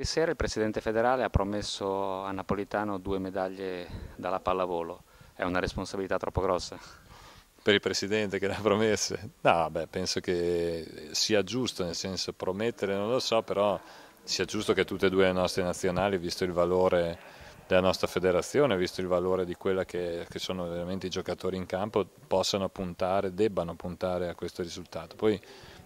Ieri sera il Presidente federale ha promesso a Napolitano due medaglie dalla pallavolo. È una responsabilità troppo grossa? Per il Presidente che l'ha ha No, beh, penso che sia giusto, nel senso promettere non lo so, però sia giusto che tutte e due le nostre nazionali, visto il valore della nostra federazione, visto il valore di quella che, che sono veramente i giocatori in campo, possano puntare, debbano puntare a questo risultato. Poi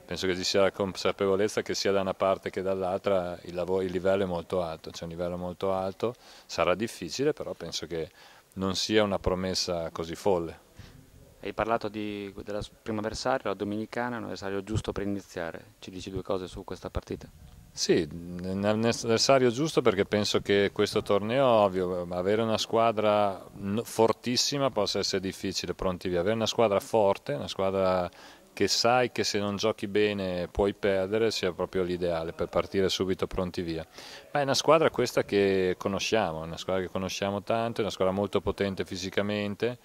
penso che ci sia la consapevolezza che sia da una parte che dall'altra il, il, livello è molto alto, c'è un livello molto alto, sarà difficile, però penso che non sia una promessa così folle. Hai parlato di, del primo avversario, la Dominicana, un avversario giusto per iniziare, ci dici due cose su questa partita? Sì, un avversario giusto perché penso che questo torneo, ovvio, avere una squadra fortissima possa essere difficile, pronti via, avere una squadra forte, una squadra che sai che se non giochi bene puoi perdere sia proprio l'ideale per partire subito pronti via. Ma è una squadra questa che conosciamo, è una squadra che conosciamo tanto, è una squadra molto potente fisicamente,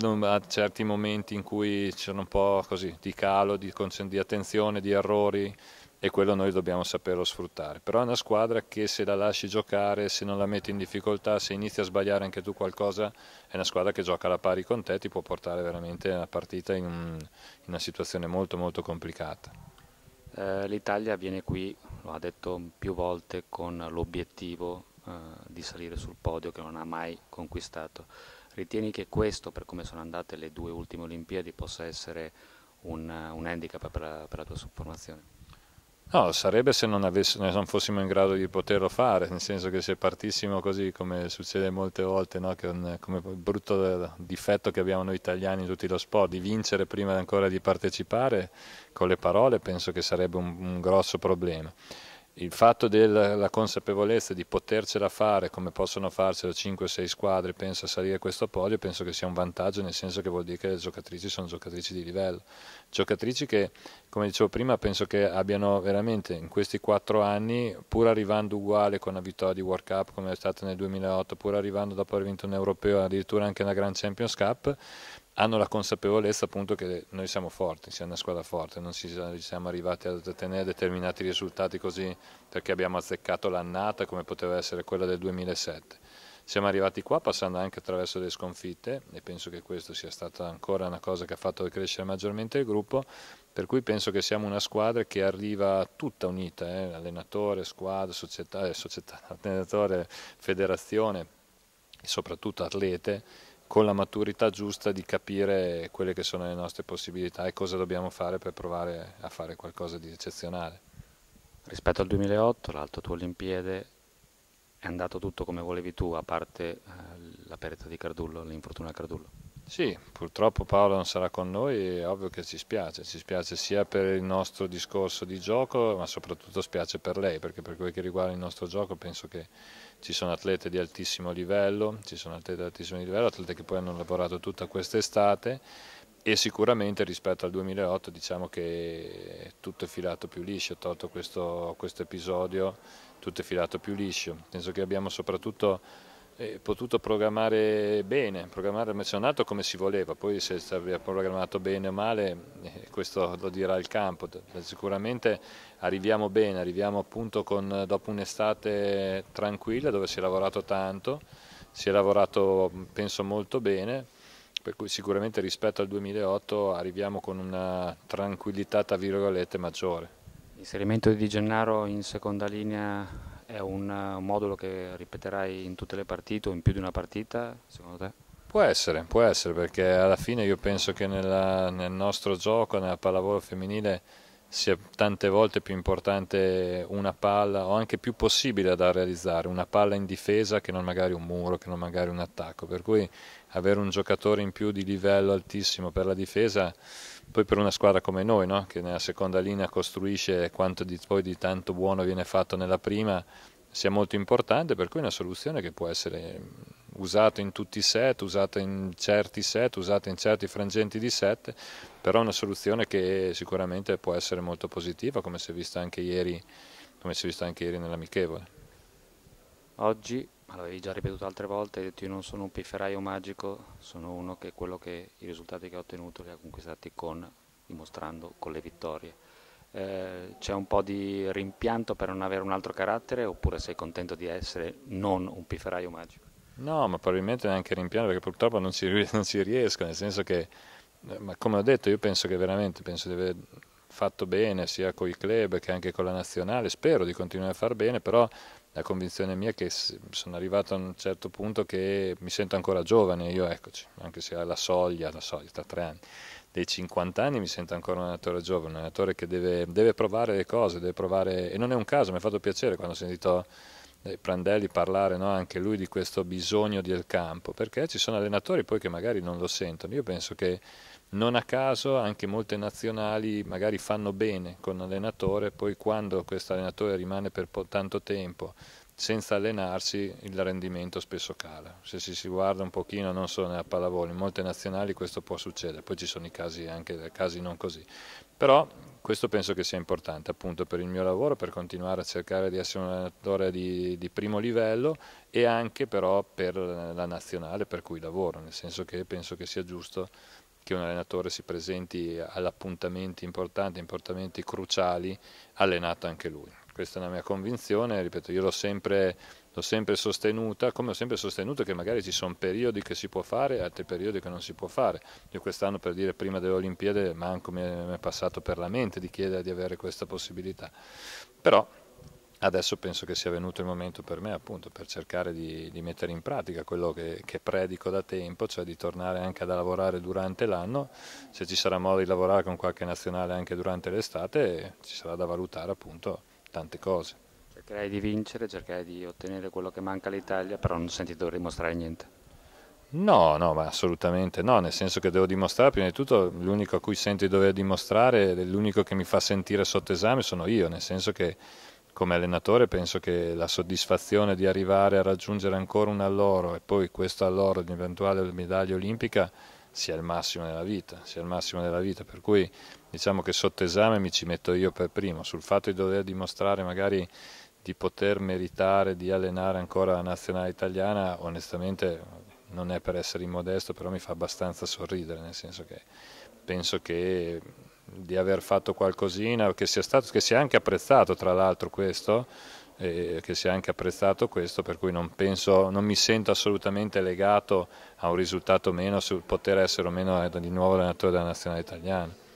un, a certi momenti in cui c'è un po' così, di calo, di, di attenzione, di errori, e quello noi dobbiamo saperlo sfruttare. Però è una squadra che se la lasci giocare, se non la metti in difficoltà, se inizi a sbagliare anche tu qualcosa, è una squadra che gioca alla pari con te, ti può portare veramente una partita in, un, in, una situazione molto molto complicata. Eh, L'Italia viene qui, lo ha detto più volte, con l'obiettivo eh, di salire sul podio che non ha mai conquistato. Ritieni che questo, per come sono andate le due ultime Olimpiadi, possa essere un, un handicap per la, per la tua formazione? No, sarebbe se non, avess- non, fossimo in grado di poterlo fare, nel senso che se partissimo così, come succede molte volte, no? un, come brutto eh, difetto che abbiamo noi italiani in tutti lo sport, di vincere prima ancora di partecipare, con le parole penso che sarebbe un, un grosso problema il fatto della consapevolezza di potercela fare come possono farcela 5-6 squadre, penso a salire questo podio, penso che sia un vantaggio, nel senso che vuol dire che le giocatrici sono giocatrici di livello, giocatrici che, come dicevo prima, penso che abbiano veramente in questi 4 anni, pur arrivando uguale con la vittoria di World Cup come è stata nel 2008, pur arrivando dopo aver vinto un europeo, addirittura anche una Grand Champions Cup, hanno la consapevolezza appunto che noi siamo forti, siamo una squadra forte, non siamo arrivati a ottenere determinati risultati così perché abbiamo azzeccato l'annata come poteva essere quella del 2007. Siamo arrivati qua passando anche attraverso le sconfitte e penso che questa sia stata ancora una cosa che ha fatto crescere maggiormente il gruppo, per cui penso che siamo una squadra che arriva tutta unita, eh? allenatore, squadra, società, eh, società, allenatore, federazione e soprattutto atlete con la maturità giusta di capire quelle che sono le nostre possibilità e cosa dobbiamo fare per provare a fare qualcosa di eccezionale. Rispetto al 2008, l'alto tuo Olimpiade, è andato tutto come volevi tu, a parte eh, la perdita di Cardullo, l'infortunio a Cardullo? Sì, purtroppo Paolo non sarà con noi, e ovvio che ci spiace, ci spiace sia per il nostro discorso di gioco, ma soprattutto spiace per lei, perché per quel che riguarda il nostro gioco penso che ci sono atlete di altissimo livello, ci sono atlete di altissimo livello, atlete che poi hanno lavorato tutta quest'estate e sicuramente rispetto al 2008 diciamo che tutto è filato più liscio, tolto questo, questo episodio, tutto è filato più liscio. Penso che abbiamo soprattutto potuto programmare bene, programmare il menzionato come si voleva, poi se si è programmato bene o male eh, questo lo dirà il campo, sicuramente arriviamo bene, arriviamo appunto con, dopo un'estate tranquilla dove si è lavorato tanto, si è lavorato penso molto bene, per cui sicuramente rispetto al 2008 arriviamo con una tranquillità tra virgolette maggiore. L'inserimento di Gennaro in seconda linea è un modulo che ripeterai in tutte le partite o in più di una partita, secondo te? Può essere, può essere, perché alla fine io penso che nella, nel nostro gioco, nella pallavolo femminile, sia tante volte più importante una palla o anche più possibile da realizzare una palla in difesa che non magari un muro, che non magari un attacco per cui avere un giocatore in più di livello altissimo per la difesa poi per una squadra come noi, no? che nella seconda linea costruisce quanto di, poi di tanto buono viene fatto nella prima, sia molto importante, per cui è una soluzione che può essere mm, usata in tutti i set, usata in certi set, usata in certi frangenti di set, però è una soluzione che sicuramente può essere molto positiva, come si è vista anche ieri, come si è vista anche ieri nell'amichevole. Oggi ma l'avevi già ripetuto altre volte, hai detto io non sono un pifferaio magico, sono uno che quello che i risultati che ho ottenuto li ha conquistati con, dimostrando con le vittorie. Eh, c'è un po' di rimpianto per non avere un altro carattere oppure sei contento di essere non un pifferaio magico? No, ma probabilmente neanche rimpianto perché purtroppo non ci, non ci riesco, nel senso che, eh, come ho detto, io penso che veramente, penso di aver fatto bene sia con i club che anche con la nazionale, spero di continuare a far bene, però la convinzione mia è che sono arrivato a un certo punto che mi sento ancora giovane, io eccoci, anche se alla soglia, alla soglia, tra tre anni, dei 50 anni mi sento ancora un allenatore giovane, un allenatore che deve, deve provare le cose, deve provare, e non è un caso, mi ha fatto piacere quando ho sentito eh, Prandelli parlare no, anche lui di questo bisogno del campo, perché ci sono allenatori poi che magari non lo sentono, io penso che non a caso anche molte nazionali magari fanno bene con l'allenatore, poi quando questo allenatore rimane per tanto tempo senza allenarsi il rendimento spesso cala. Se si, si guarda un pochino, non solo nella pallavolo, in molte nazionali questo può succedere, poi ci sono i casi anche casi non così. Però questo penso che sia importante appunto per il mio lavoro, per continuare a cercare di essere un allenatore di, di primo livello e anche però per la nazionale per cui lavoro, nel senso che penso che sia giusto che un allenatore si presenti all'appuntamento importanti, appuntamenti cruciali, allenato anche lui. Questa è una mia convinzione, ripeto, io l'ho sempre, sempre, sostenuta, come ho sempre sostenuto che magari ci sono periodi che si può fare e altri periodi che non si può fare. Io quest'anno, per dire, prima delle Olimpiadi, manco mi è passato per la mente di chiedere di avere questa possibilità. Però adesso penso che sia venuto il momento per me appunto per cercare di, di mettere in pratica quello che, che, predico da tempo, cioè di tornare anche a lavorare durante l'anno, se ci sarà modo di lavorare con qualche nazionale anche durante l'estate ci sarà da valutare appunto tante cose. Cercherai di vincere, cercherai di ottenere quello che manca all'Italia, però non senti dover dimostrare niente. No, no, ma assolutamente no, nel senso che devo dimostrare, prima di tutto l'unico a cui sento di dover dimostrare, l'unico che mi fa sentire sotto esame sono io, nel senso che come allenatore penso che la soddisfazione di arrivare a raggiungere ancora un alloro e poi questo alloro di eventuale medaglia olimpica sia il massimo della vita, sia il massimo della vita, per cui diciamo che sotto esame mi ci metto io per primo, sul fatto di dover dimostrare magari di poter meritare di allenare ancora la nazionale italiana, onestamente non è per essere immodesto, però mi fa abbastanza sorridere, nel senso che penso che di aver fatto qualcosina, che sia, stato, che sia anche apprezzato tra l'altro questo, eh, che sia anche apprezzato questo, per cui non, penso, non mi sento assolutamente legato a un risultato meno sul poter essere o meno eh, di nuovo allenatore della nazionale italiana.